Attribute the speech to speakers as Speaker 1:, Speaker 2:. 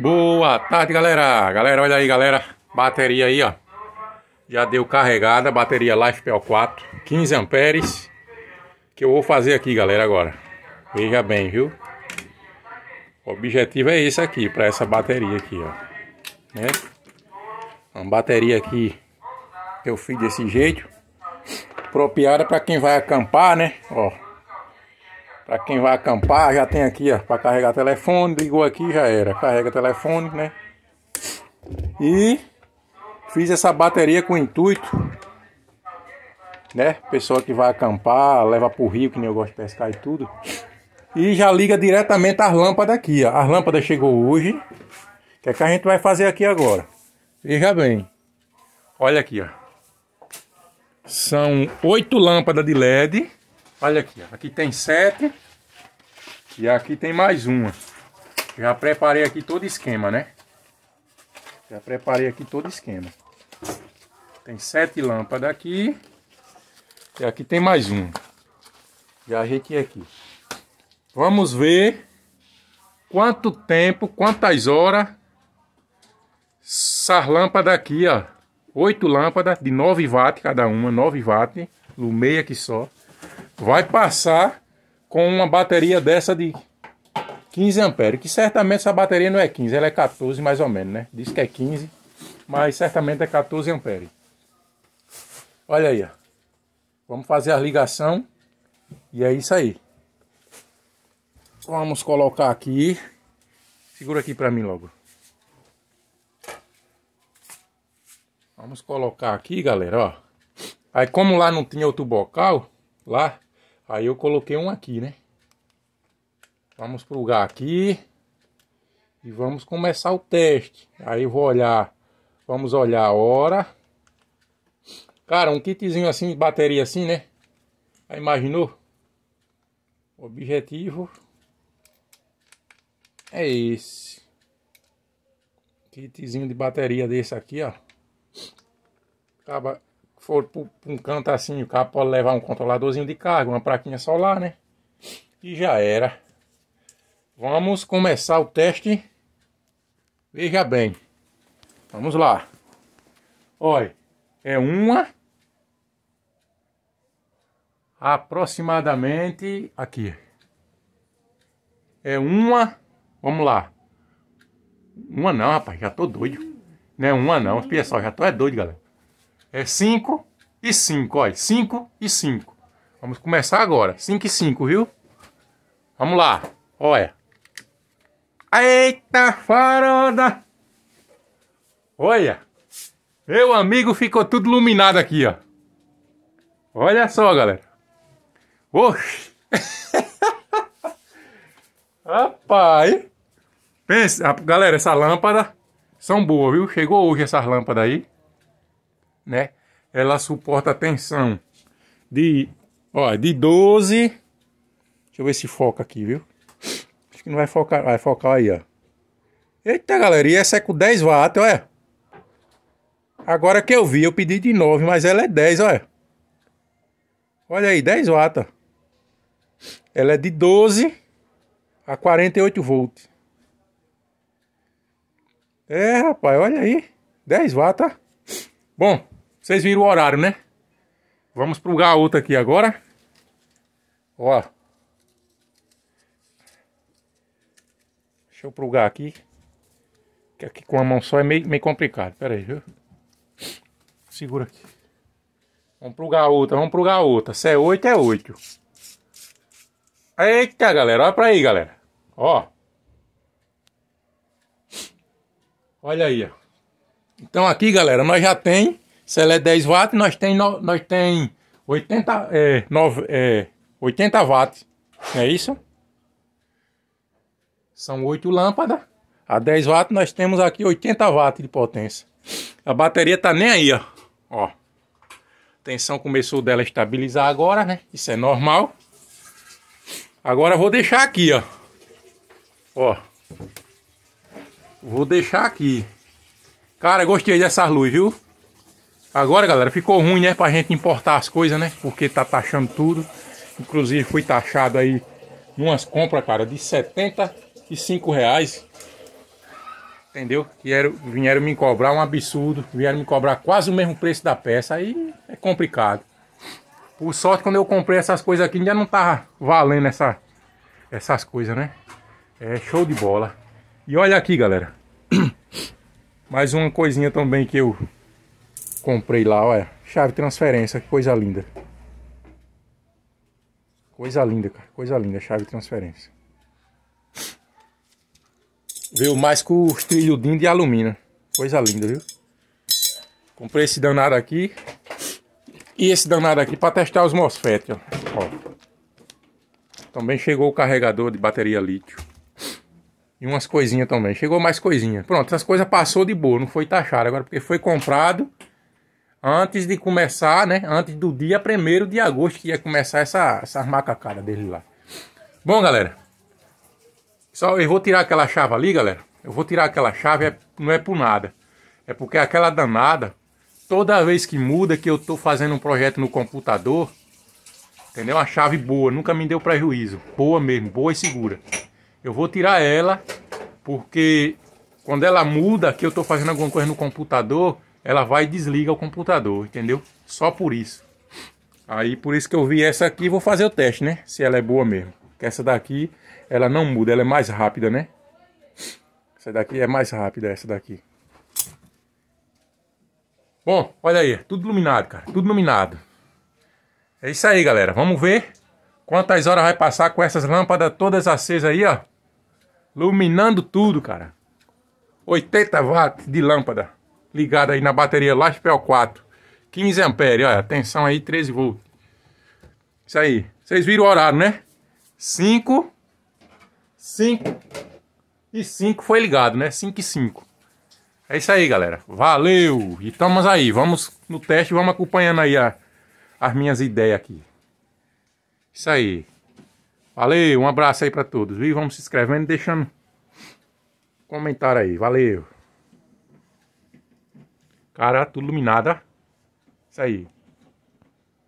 Speaker 1: Boa tarde, galera. Galera, olha aí, galera. Bateria aí, ó. Já deu carregada, bateria Life PL4, 15 amperes. Que eu vou fazer aqui, galera, agora. Veja bem, viu? O objetivo é esse aqui, para essa bateria aqui, ó. Né? Uma bateria aqui que eu fiz desse jeito. Apropriada para quem vai acampar, né? Ó. Para quem vai acampar, já tem aqui, ó, para carregar telefone, ligou aqui já era, carrega telefone, né? E fiz essa bateria com intuito, né? Pessoa que vai acampar, leva pro rio, que nem eu gosto de pescar e tudo. E já liga diretamente as lâmpadas aqui, ó. As lâmpadas chegou hoje. O que é que a gente vai fazer aqui agora? Veja bem. Olha aqui, ó. São oito lâmpadas de LED Olha aqui, aqui tem sete e aqui tem mais uma. Já preparei aqui todo esquema, né? Já preparei aqui todo esquema. Tem sete lâmpadas aqui e aqui tem mais uma. Já ajeitei aqui. Vamos ver quanto tempo, quantas horas essas lâmpadas aqui, ó. Oito lâmpadas de 9 watts cada uma, 9 watts, lumeia aqui só vai passar com uma bateria dessa de 15 amperes, que certamente essa bateria não é 15, ela é 14 mais ou menos, né? Diz que é 15, mas certamente é 14 amperes. Olha aí, ó. Vamos fazer a ligação e é isso aí. Vamos colocar aqui. Segura aqui para mim logo. Vamos colocar aqui, galera, ó. Aí como lá não tinha outro bocal, lá Aí eu coloquei um aqui, né? Vamos plugar aqui. E vamos começar o teste. Aí eu vou olhar. Vamos olhar a hora. Cara, um kitzinho assim, bateria assim, né? Aí imaginou? O objetivo é esse. Kitzinho de bateria desse aqui, ó. Acaba for para um canto assim, o cabo pode levar um controladorzinho de carga, uma plaquinha solar, né? E já era. Vamos começar o teste. Veja bem. Vamos lá. Olha, é uma aproximadamente aqui. É uma, vamos lá. Uma não, rapaz, já tô doido. Não é uma não, pessoal já tô é doido, galera. É 5 e 5, olha, 5 e 5. Vamos começar agora, 5 e 5, viu? Vamos lá, olha. Eita faroda! Olha, meu amigo ficou tudo iluminado aqui, ó. Olha só, galera. Oxi! Rapaz! Pensa, galera, essa lâmpada são boas, viu? Chegou hoje essas lâmpadas aí né? Ela suporta a tensão de, ó, de 12. Deixa eu ver se foca aqui, viu? Acho que não vai focar, vai focar aí, ó. Eita, galera, e essa é com 10 watts, olha. É. Agora que eu vi, eu pedi de 9, mas ela é 10, olha. É. Olha aí, 10 watts. Ela é de 12 a 48 volts. É, rapaz, olha aí. 10 watts. Bom, vocês viram o horário, né? Vamos pro gaúto aqui agora. Ó. Deixa eu plugar aqui. Que aqui com a mão só é meio, meio complicado. Pera aí, viu? Segura aqui. Vamos pro outra, vamos pro outra. Se é 8, é 8. Eita, galera. Olha pra aí, galera. Ó. Olha aí, ó. Então aqui, galera, nós já tem se ela é 10 watts, nós tem, nós tem 80, é, 9, é, 80 watts. Não é isso? São 8 lâmpadas. A 10 watts nós temos aqui 80 watts de potência. A bateria tá nem aí, ó. ó. A tensão começou dela a estabilizar agora, né? Isso é normal. Agora eu vou deixar aqui, ó. Ó. Vou deixar aqui. Cara, gostei dessas luzes, viu? Agora, galera, ficou ruim, né, pra gente importar as coisas, né? Porque tá taxando tudo. Inclusive, fui taxado aí umas compras, cara, de 75 reais. Entendeu? Que vieram me cobrar um absurdo. Vieram me cobrar quase o mesmo preço da peça. Aí é complicado. Por sorte, quando eu comprei essas coisas aqui, ainda não tá valendo essa, essas coisas, né? É show de bola. E olha aqui, galera. Mais uma coisinha também que eu Comprei lá, olha. Chave transferência, que coisa linda. Coisa linda, cara. Coisa linda, chave transferência. Viu mais com os trilhudinhos de alumínio. Coisa linda, viu? Comprei esse danado aqui. E esse danado aqui para testar os MOSFET, ó. ó. Também chegou o carregador de bateria lítio. E umas coisinhas também. Chegou mais coisinha. Pronto, essas coisas passou de boa, não foi taxado. Agora porque foi comprado antes de começar, né? Antes do dia 1 de agosto que ia começar essa, essa macacada dele lá. Bom, galera. Só eu vou tirar aquela chave ali, galera. Eu vou tirar aquela chave, é, não é por nada. É porque aquela danada, toda vez que muda que eu tô fazendo um projeto no computador, entendeu? Uma chave boa, nunca me deu prejuízo. Boa mesmo, boa e segura. Eu vou tirar ela, porque quando ela muda que eu tô fazendo alguma coisa no computador, ela vai e desliga o computador, entendeu? Só por isso. Aí por isso que eu vi essa aqui vou fazer o teste, né? Se ela é boa mesmo. Porque essa daqui, ela não muda, ela é mais rápida, né? Essa daqui é mais rápida, essa daqui. Bom, olha aí, tudo iluminado, cara, tudo iluminado. É isso aí, galera. Vamos ver quantas horas vai passar com essas lâmpadas todas acesas aí, ó. Iluminando tudo, cara. 80 watts de lâmpada ligado aí na bateria Laspel 4. 15 amperes, olha, tensão aí 13 volts. Isso aí. Vocês viram o horário, né? 5, 5 e 5 foi ligado, né? 5 e 5. É isso aí, galera. Valeu! E estamos aí. Vamos no teste, vamos acompanhando aí a, as minhas ideias aqui. Isso aí. Valeu, um abraço aí para todos. E vamos se inscrevendo e deixando comentário aí. Valeu! Cara, tudo iluminada. Isso aí.